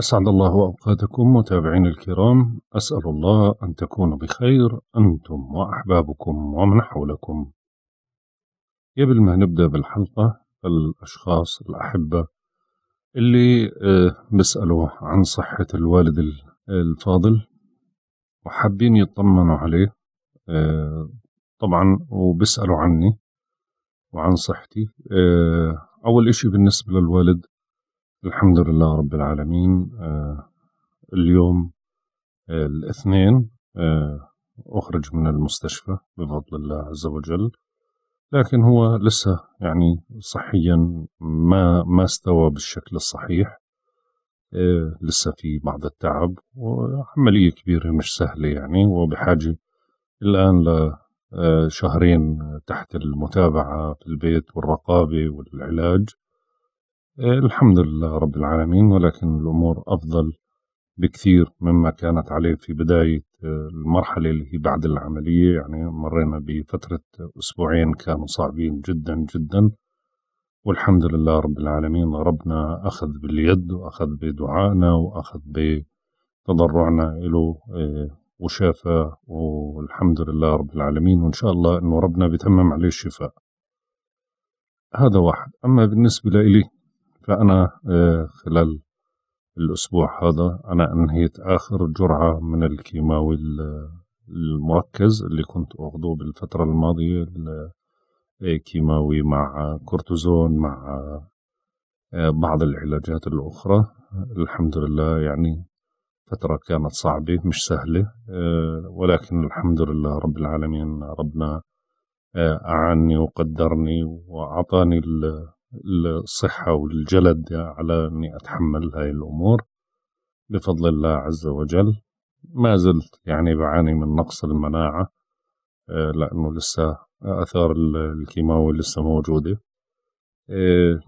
أسعد الله أوقاتكم متابعين الكرام أسأل الله أن تكونوا بخير أنتم وأحبابكم ومن حولكم قبل ما نبدأ بالحلقة الأشخاص الأحبة اللي آه، بسألوا عن صحة الوالد الفاضل وحابين يطمنوا عليه آه، طبعا وبسألوا عني وعن صحتي آه، أول إشي بالنسبة للوالد الحمد لله رب العالمين آه، اليوم آه، الاثنين آه، أخرج من المستشفى بفضل الله عز وجل لكن هو لسه يعني صحيا ما ما استوى بالشكل الصحيح لسه في بعض التعب وعملية كبيرة مش سهلة يعني وبحاجة الآن لشهرين تحت المتابعة في البيت والرقابة والعلاج الحمد لله رب العالمين ولكن الأمور أفضل بكثير مما كانت عليه في بداية آه، المرحلة اللي هي بعد العملية يعني مرينا بفترة أسبوعين كانوا صعبين جدا جدا والحمد لله رب العالمين ربنا أخذ باليد وأخذ بدعائنا وأخذ بتضرعنا له آه، وشافى والحمد لله رب العالمين وإن شاء الله أنه ربنا بتمم عليه الشفاء هذا واحد أما بالنسبة لإلي فأنا آه، خلال الأسبوع هذا أنا أنهيت آخر جرعة من الكيماوي المركز اللي كنت أخذه بالفترة الماضية آه، كيماوي مع كورتيزون مع آه، بعض العلاجات الأخرى الحمد لله يعني فترة كانت صعبة مش سهلة ولكن الحمد لله رب العالمين ربنا أعاني وقدرني وأعطاني الصحة والجلد على أني أتحمل هاي الأمور بفضل الله عز وجل ما زلت يعني بعاني من نقص المناعة آه، لأنه لسه آثار الكيماوي لسه موجودة آه،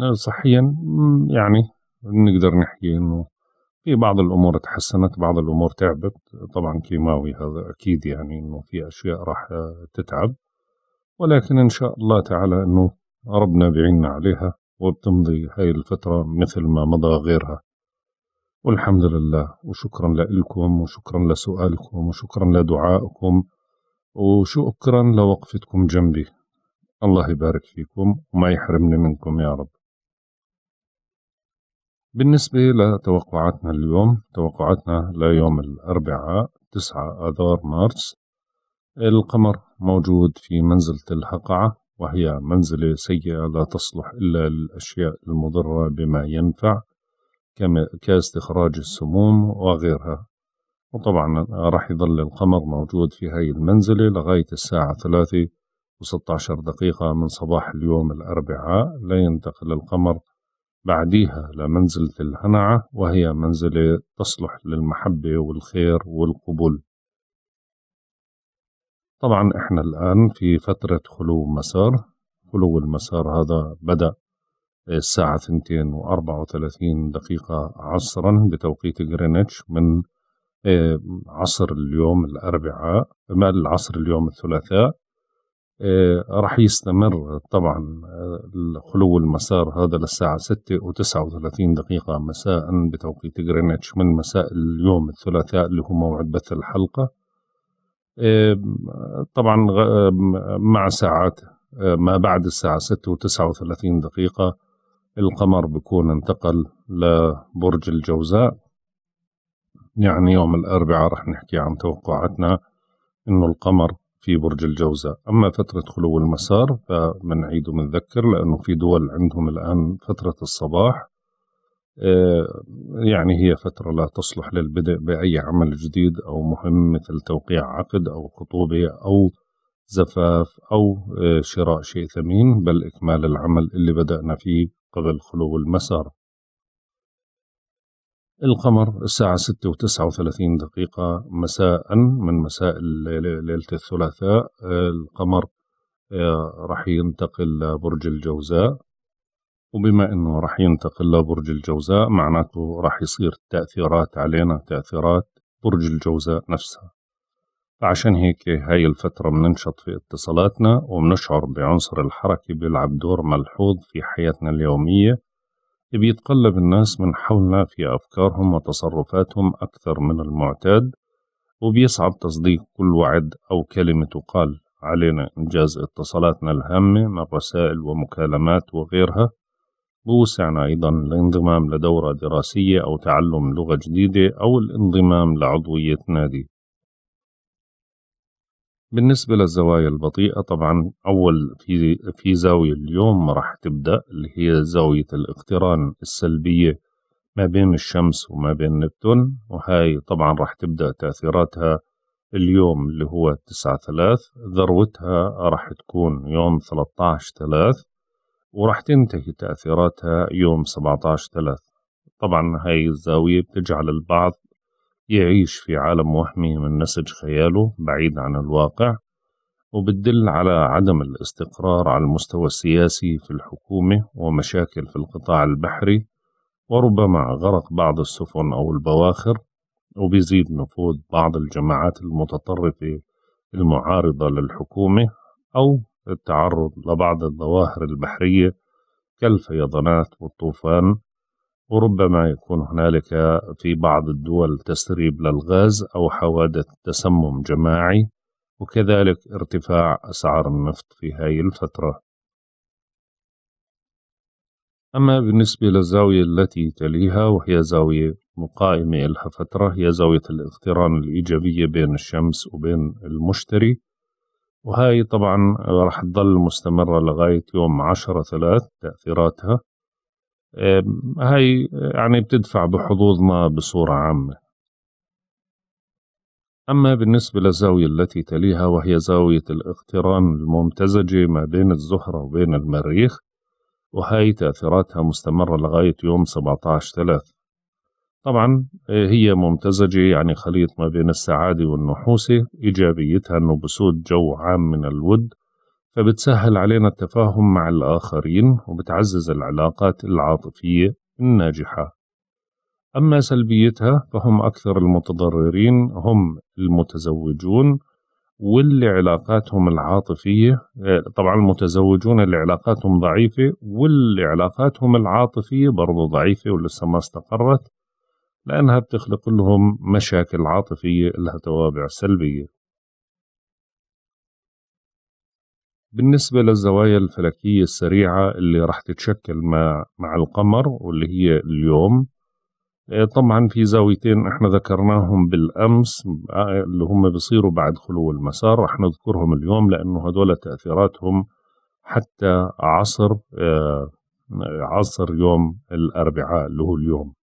آه، صحيا يعني نقدر نحكي إنه في بعض الأمور تحسنت بعض الأمور تعبت طبعا كيماوي هذا أكيد يعني إنه في أشياء راح تتعب ولكن إن شاء الله تعالى إنه ربنا بعيننا عليها وبتمضي هاي الفترة مثل ما مضى غيرها والحمد لله وشكرا لكم وشكرا لسؤالكم وشكرا لدعائكم وشكرا لوقفتكم جنبي الله يبارك فيكم وما يحرمني منكم يا رب بالنسبة لتوقعاتنا اليوم توقعاتنا ليوم الأربعاء 9 آذار مارس القمر موجود في منزلة الحقعة وهي منزلة سيئة لا نعم. تصلح إلا للأشياء المضرة بما ينفع كاستخراج السموم وغيرها وطبعا راح يظل القمر موجود في هاي المنزلة لغاية الساعة ثلاثة عشر دقيقة من صباح اليوم الأربعاء لا ينتقل القمر بعديها لمنزلة الهنعة وهي منزلة تصلح للمحبة والخير والقبول طبعا احنا الآن في فترة خلو مسار خلو المسار هذا بدأ الساعة 2 واربعة وثلاثين دقيقة عصرا بتوقيت جرينتش من آه، عصر اليوم الأربعاء العصر اليوم الثلاثاء آه، راح يستمر طبعا آه، خلو المسار هذا للساعة 6 و39 دقيقة مساء بتوقيت جرينتش من مساء اليوم الثلاثاء اللي هو موعد بث الحلقة طبعا مع ساعات ما بعد الساعة 6 و39 دقيقة القمر بكون انتقل لبرج الجوزاء يعني يوم الأربعاء رح نحكي عن توقعاتنا إنه القمر في برج الجوزاء أما فترة خلو المسار فمنعيد ومنذكر لأنه في دول عندهم الآن فترة الصباح آه، يعني هي فترة لا تصلح للبدء بأي عمل جديد أو مهم مثل توقيع عقد أو خطوبة أو زفاف أو آه، شراء شيء ثمين بل إكمال العمل اللي بدأنا فيه قبل خلو المسار القمر الساعة ستة وتسعة وثلاثين دقيقة مساء من مساء ليلة الثلاثاء آه، القمر راح ينتقل لبرج الجوزاء وبما أنه راح ينتقل لبرج الجوزاء معناته راح يصير التأثيرات علينا تأثيرات برج الجوزاء نفسها عشان هيك هاي الفترة بننشط في اتصالاتنا وبنشعر بعنصر الحركة بيلعب دور ملحوظ في حياتنا اليومية بيتقلب الناس من حولنا في أفكارهم وتصرفاتهم أكثر من المعتاد وبيصعب تصديق كل وعد أو كلمة تقال علينا إنجاز اتصالاتنا الهامة من رسائل ومكالمات وغيرها بوسعنا أيضا الانضمام لدورة دراسية أو تعلم لغة جديدة أو الانضمام لعضوية نادي بالنسبة للزوايا البطيئة طبعا أول في, في زاوية اليوم راح تبدأ اللي هي زاوية الاقتران السلبية ما بين الشمس وما بين نبتون وهاي طبعا راح تبدأ تأثيراتها اليوم اللي هو 9 3 ذروتها راح تكون يوم 13 3 وراح تنتهي تأثيراتها يوم 17 3 طبعا هاي الزاوية بتجعل البعض يعيش في عالم وهمي من نسج خياله بعيد عن الواقع وبتدل على عدم الاستقرار على المستوى السياسي في الحكومة ومشاكل في القطاع البحري وربما غرق بعض السفن أو البواخر وبيزيد نفوذ بعض الجماعات المتطرفة المعارضة للحكومة أو التعرض لبعض الظواهر البحرية كالفيضانات والطوفان وربما يكون هنالك في بعض الدول تسريب للغاز أو حوادث تسمم جماعي وكذلك ارتفاع أسعار النفط في هاي الفترة أما بالنسبة للزاوية التي تليها وهي زاوية مقائمة لها فترة هي زاوية الاقتران الإيجابية بين الشمس وبين المشتري وهاي طبعا راح تظل مستمرة لغاية يوم عشرة ثلاث تأثيراتها هاي يعني بتدفع بحظوظنا بصورة عامة أما بالنسبة للزاوية التي تليها وهي زاوية الاقتران الممتزجة ما بين الزهرة وبين المريخ وهي تأثيراتها مستمرة لغاية يوم سبعتاش ثلاث طبعا آه، هي ممتزجة يعني خليط ما بين السعادة والنحوسة إيجابيتها أنه بسود جو عام من الود فبتسهل علينا التفاهم مع الآخرين وبتعزز العلاقات العاطفية الناجحة أما سلبيتها فهم أكثر المتضررين هم المتزوجون واللي علاقاتهم العاطفية آه، طبعا المتزوجون اللي علاقاتهم ضعيفة واللي علاقاتهم العاطفية برضو ضعيفة ولسه ما استقرت لأنها بتخلق لهم مشاكل عاطفية لها توابع سلبية بالنسبة للزوايا الفلكية السريعة اللي راح تتشكل مع, مع القمر واللي هي اليوم آه، طبعا في زاويتين احنا ذكرناهم بالأمس آه، اللي هم بيصيروا بعد خلو المسار راح نذكرهم اليوم لأنه هدول تأثيراتهم حتى عصر آه، عصر يوم الأربعاء اللي هو اليوم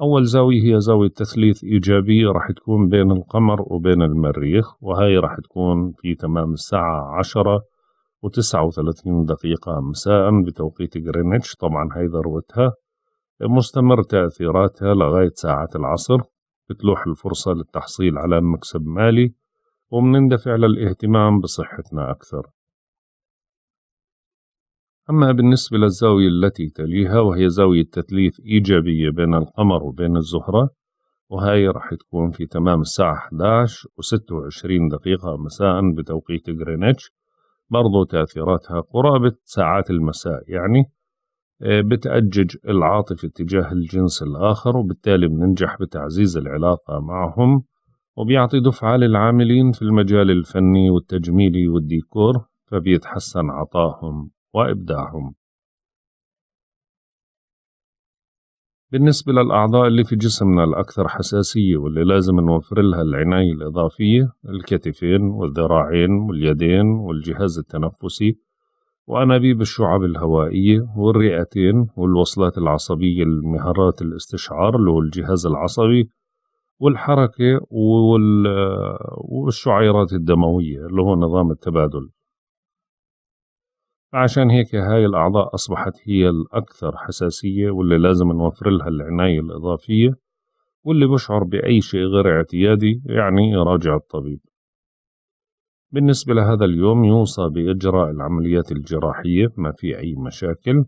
أول زاوية هي زاوية تثليث إيجابية راح تكون بين القمر وبين المريخ وهي راح تكون في تمام الساعة عشرة وتسعة وثلاثين دقيقة مساء بتوقيت غرينتش طبعا هاي ذروتها مستمر تأثيراتها لغاية ساعة العصر بتلوح الفرصة للتحصيل على مكسب مالي ومنندفع للاهتمام بصحتنا أكثر أما بالنسبة للزاوية التي تليها وهي زاوية تثليث إيجابية بين القمر وبين الزهرة وهي راح تكون في تمام الساعة 11 و 26 دقيقة مساء بتوقيت غرينتش برضو تأثيراتها قرابة ساعات المساء يعني آه، بتأجج العاطفة تجاه الجنس الآخر وبالتالي بننجح بتعزيز العلاقة معهم وبيعطي دفعة للعاملين في المجال الفني والتجميلي والديكور فبيتحسن عطائهم وإبداعهم بالنسبة للأعضاء اللي في جسمنا الأكثر حساسية واللي لازم نوفر لها العناية الإضافية الكتفين والذراعين واليدين والجهاز التنفسي وأنابيب الشعب الهوائية والرئتين والوصلات العصبية لمهارات الاستشعار اللي هو الجهاز العصبي والحركة والشعيرات الدموية اللي هو نظام التبادل فعشان هيك هاي الأعضاء أصبحت هي الأكثر حساسية واللي لازم نوفر لها العناية الإضافية واللي بشعر بأي شيء غير اعتيادي يعني يراجع الطبيب بالنسبة لهذا اليوم يوصى بإجراء العمليات الجراحية ما في أي مشاكل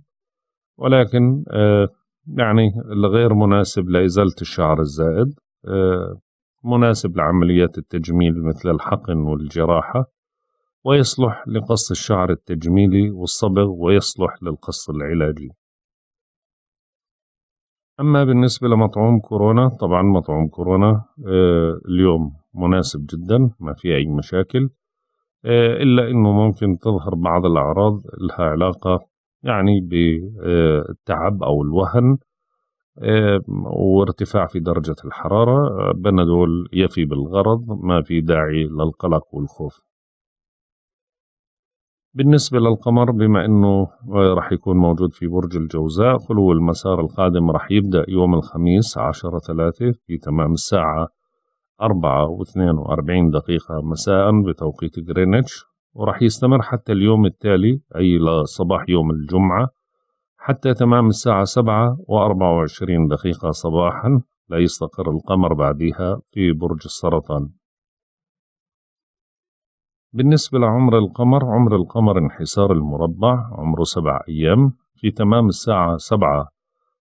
ولكن آه، يعني الغير مناسب لإزالة الشعر الزائد آه، مناسب لعمليات التجميل مثل الحقن والجراحة ويصلح لقص الشعر التجميلي والصبغ ويصلح للقص العلاجي أما بالنسبة لمطعوم كورونا طبعا مطعوم كورونا آه، اليوم مناسب جدا ما في أي مشاكل آه، إلا أنه ممكن تظهر بعض الأعراض لها علاقة يعني بالتعب أو الوهن آه، وارتفاع في درجة الحرارة بندول يفي بالغرض ما في داعي للقلق والخوف بالنسبة للقمر بما أنه رح يكون موجود في برج الجوزاء خلو المسار القادم رح يبدأ يوم الخميس عشرة ثلاثة في تمام الساعة أربعة واثنين وأربعين دقيقة مساء بتوقيت غرينتش ورح يستمر حتى اليوم التالي أي لصباح يوم الجمعة حتى تمام الساعة سبعة وأربعة وعشرين دقيقة صباحا لا يستقر القمر بعدها في برج السرطان بالنسبة لعمر القمر عمر القمر انحسار المربع عمره سبع أيام في تمام الساعة سبعة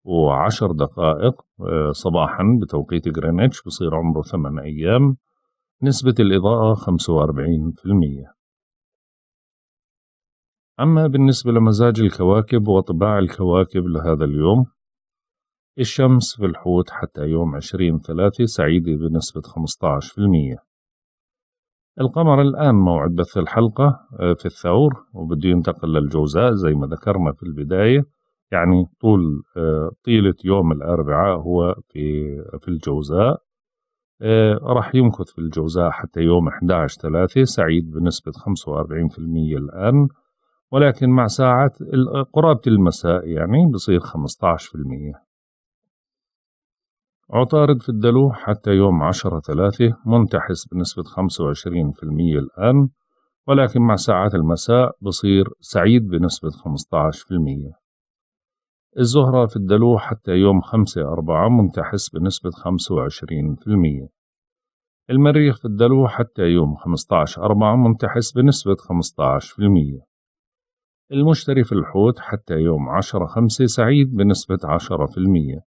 وعشر دقائق آه، صباحا بتوقيت جرينتش بصير عمره ثمان أيام نسبة الإضاءة وأربعين في المية أما بالنسبة لمزاج الكواكب وطباع الكواكب لهذا اليوم الشمس في الحوت حتى يوم عشرين ثلاثة سعيدة بنسبة في المية القمر الآن موعد بث الحلقة آه، في الثور وبده ينتقل للجوزاء زي ما ذكرنا في البداية يعني طول آه، طيلة يوم الأربعاء هو في في الجوزاء آه، راح يمكث في الجوزاء حتى يوم 11 3 سعيد بنسبة 45% الآن الآن ولكن مع ساعة قرابة المساء يعني بصير 15% عطارد في الدلو حتى يوم عشرة ثلاثة منتحس بنسبة 25% الآن ولكن مع ساعات المساء بصير سعيد بنسبة 15% الزهرة في الدلو حتى يوم خمسة أربعة منتحس بنسبة 25% المريخ في الدلو حتى يوم 15 أربعة منتحس بنسبة 15% المشتري في الحوت حتى يوم 10 5 سعيد بنسبة 10%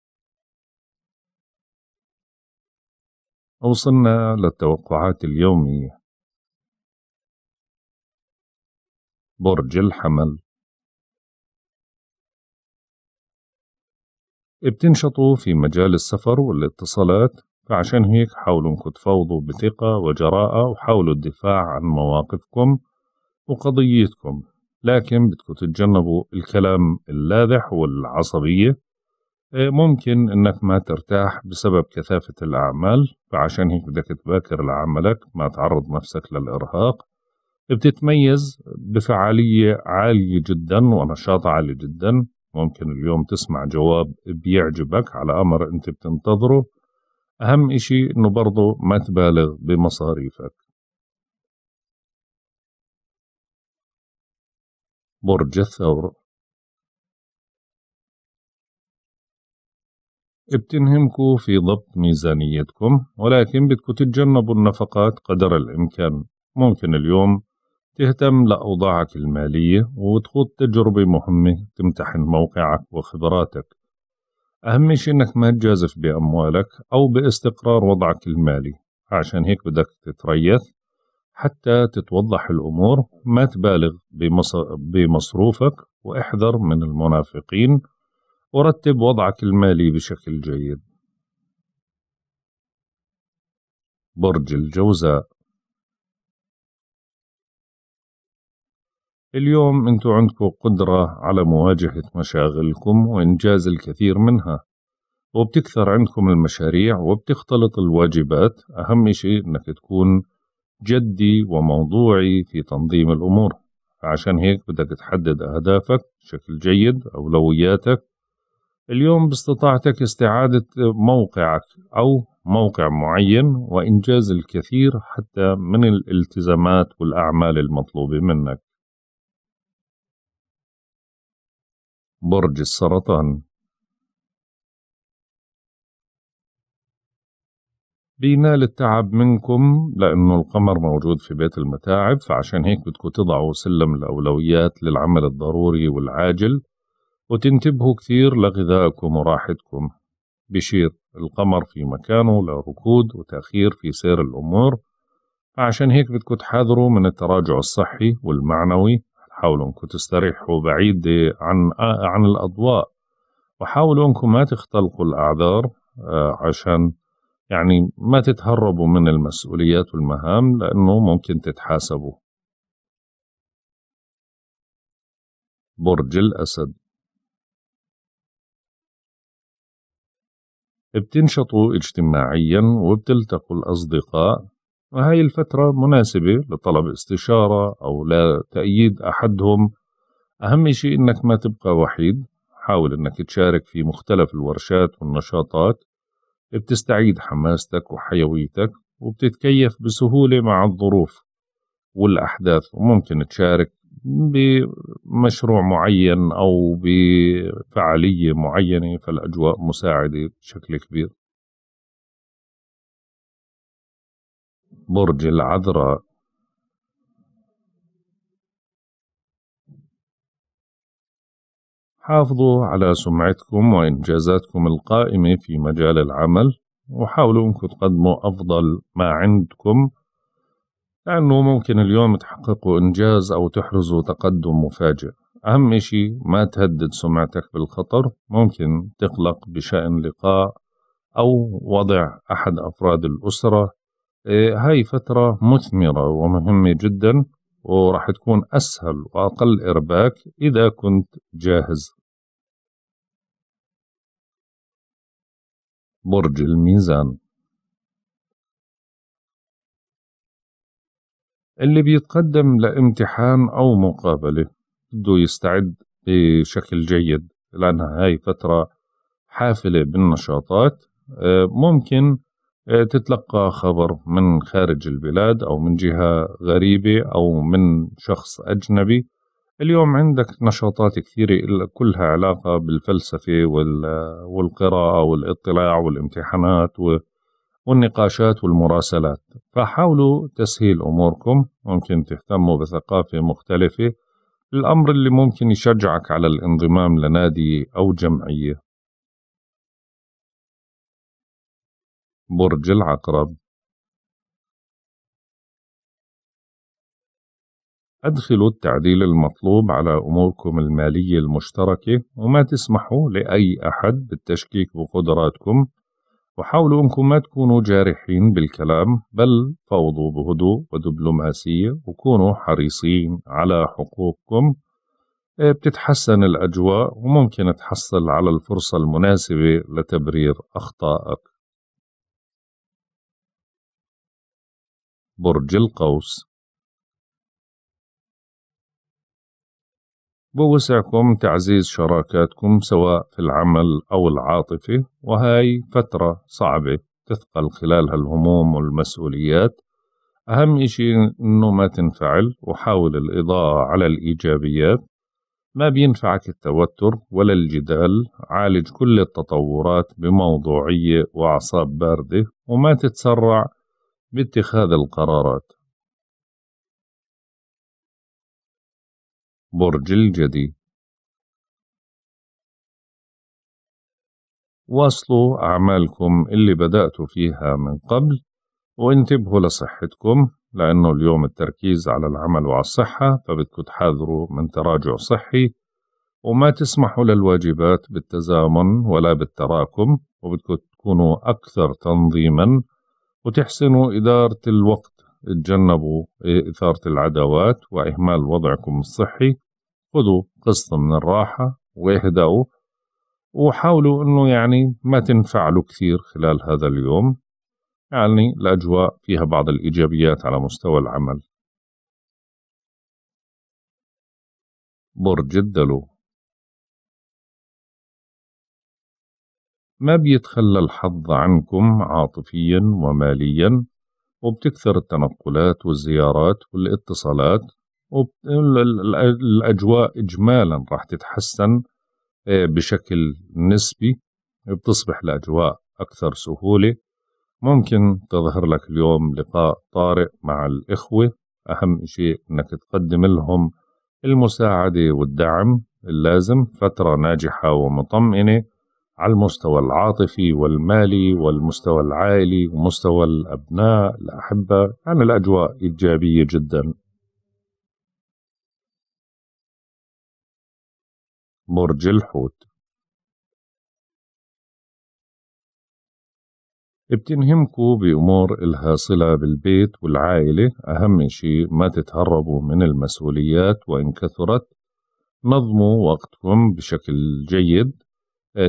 وصلنا للتوقعات اليومية برج الحمل بتنشطوا في مجال السفر والاتصالات فعشان هيك حاولوا انكم تفاوضوا بثقة وجراءة وحاولوا الدفاع عن مواقفكم وقضيتكم لكن بدكم تتجنبوا الكلام اللاذح والعصبية ممكن انك ما ترتاح بسبب كثافة الاعمال فعشان هيك بدك تباكر لعملك ما تعرض نفسك للارهاق بتتميز بفعالية عالية جدا ونشاط عالي جدا ممكن اليوم تسمع جواب بيعجبك على امر انت بتنتظره اهم اشي انه برضه ما تبالغ بمصاريفك برج الثور بتنهمكوا في ضبط ميزانيتكم ولكن بدكم تتجنبوا النفقات قدر الإمكان ممكن اليوم تهتم لأوضاعك المالية وتخوض تجربة مهمة تمتحن موقعك وخبراتك أهم شيء إنك ما تجازف بأموالك أو باستقرار وضعك المالي عشان هيك بدك تتريث حتى تتوضح الأمور ما تبالغ بمصروفك وإحذر من المنافقين ورتب وضعك المالي بشكل جيد برج الجوزاء اليوم انتو عندكم قدرة على مواجهة مشاغلكم وإنجاز الكثير منها وبتكثر عندكم المشاريع وبتختلط الواجبات أهم شيء أنك تكون جدي وموضوعي في تنظيم الأمور فعشان هيك بدك تحدد أهدافك بشكل جيد أولوياتك اليوم باستطاعتك استعادة موقعك أو موقع معين وإنجاز الكثير حتى من الالتزامات والأعمال المطلوبة منك. برج السرطان بينال التعب منكم لأنه القمر موجود في بيت المتاعب فعشان هيك بدكم تضعوا سلم الأولويات للعمل الضروري والعاجل وتنتبهوا كثير لغذائكم وراحتكم بشير القمر في مكانه لركود وتأخير في سير الأمور فعشان هيك بدكم تحذروا من التراجع الصحي والمعنوي حاولوا انكم تستريحوا بعيد عن عن الأضواء وحاولوا انكم ما تختلقوا الأعذار آه، عشان يعني ما تتهربوا من المسؤوليات والمهام لأنه ممكن تتحاسبوا برج الأسد بتنشطوا اجتماعيا وبتلتقوا الأصدقاء وهي الفترة مناسبة لطلب استشارة أو لتأييد أحدهم أهم شيء إنك ما تبقى وحيد حاول إنك تشارك في مختلف الورشات والنشاطات بتستعيد حماستك وحيويتك وبتتكيف بسهولة مع الظروف والأحداث وممكن تشارك بمشروع معين او بفعاليه معينه فالاجواء مساعده بشكل كبير برج العذراء حافظوا على سمعتكم وإنجازاتكم القائمة في مجال العمل وحاولوا أنكم تقدموا أفضل ما عندكم لأنه ممكن اليوم تحققوا إنجاز أو تحرزوا تقدم مفاجئ أهم إشي ما تهدد سمعتك بالخطر ممكن تقلق بشأن لقاء أو وضع أحد أفراد الأسرة إيه، هاي فترة مثمرة ومهمة جدا وراح تكون أسهل وأقل إرباك إذا كنت جاهز برج الميزان اللي بيتقدم لامتحان أو مقابلة بده يستعد بشكل جيد لأنها هاي فترة حافلة بالنشاطات آه، ممكن آه، تتلقى خبر من خارج البلاد أو من جهة غريبة أو من شخص أجنبي اليوم عندك نشاطات كثيرة كلها علاقة بالفلسفة والقراءة والاطلاع والامتحانات والنقاشات والمراسلات فحاولوا تسهيل أموركم ممكن تهتموا بثقافة مختلفة الأمر اللي ممكن يشجعك على الانضمام لنادي أو جمعية برج العقرب أدخلوا التعديل المطلوب على أموركم المالية المشتركة وما تسمحوا لأي أحد بالتشكيك بقدراتكم وحاولوا أنكم ما تكونوا جارحين بالكلام بل فوضوا بهدوء ودبلوماسية وكونوا حريصين على حقوقكم إيه، بتتحسن الأجواء وممكن تحصل على الفرصة المناسبة لتبرير أخطائك برج القوس بوسعكم تعزيز شراكاتكم سواء في العمل أو العاطفة وهاي فترة صعبة تثقل خلالها الهموم والمسؤوليات أهم إشي إنه ما تنفعل وحاول الإضاءة على الإيجابيات ما بينفعك التوتر ولا الجدال عالج كل التطورات بموضوعية وأعصاب باردة وما تتسرع باتخاذ القرارات برج الجدي واصلوا أعمالكم اللي بدأتوا فيها من قبل وانتبهوا لصحتكم لأنه اليوم التركيز على العمل وعلى الصحة فبدكم تحاذروا من تراجع صحي وما تسمحوا للواجبات بالتزامن ولا بالتراكم وبدكم تكونوا أكثر تنظيما وتحسنوا إدارة الوقت اتجنبوا إثارة العداوات وإهمال وضعكم الصحي خذوا قسط من الراحة واهدأوا وحاولوا أنه يعني ما تنفعلوا كثير خلال هذا اليوم يعني الأجواء فيها بعض الإيجابيات على مستوى العمل برج الدلو ما بيتخلى الحظ عنكم عاطفيا وماليا وبتكثر التنقلات والزيارات والاتصالات والأجواء إجمالا راح تتحسن آه، بشكل نسبي بتصبح الأجواء أكثر سهولة ممكن تظهر لك اليوم لقاء طارئ مع الإخوة أهم شيء أنك تقدم لهم المساعدة والدعم اللازم فترة ناجحة ومطمئنة على المستوى العاطفي والمالي والمستوى العائلي ومستوى الأبناء الأحبة يعني الأجواء إيجابية جدا برج الحوت بتنهمكوا بأمور إلها صلة بالبيت والعائلة أهم شيء ما تتهربوا من المسؤوليات وإن كثرت نظموا وقتكم بشكل جيد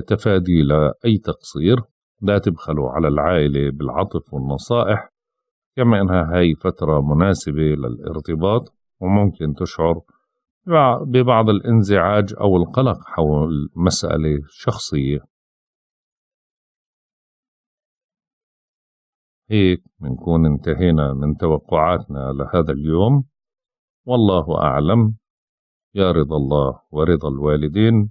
تفادي لأي تقصير لا تبخلوا على العائلة بالعطف والنصائح كما أنها هاي فترة مناسبة للارتباط وممكن تشعر ببعض الانزعاج أو القلق حول مسألة شخصية هيك بنكون انتهينا من توقعاتنا لهذا اليوم والله أعلم يا رضا الله ورضا الوالدين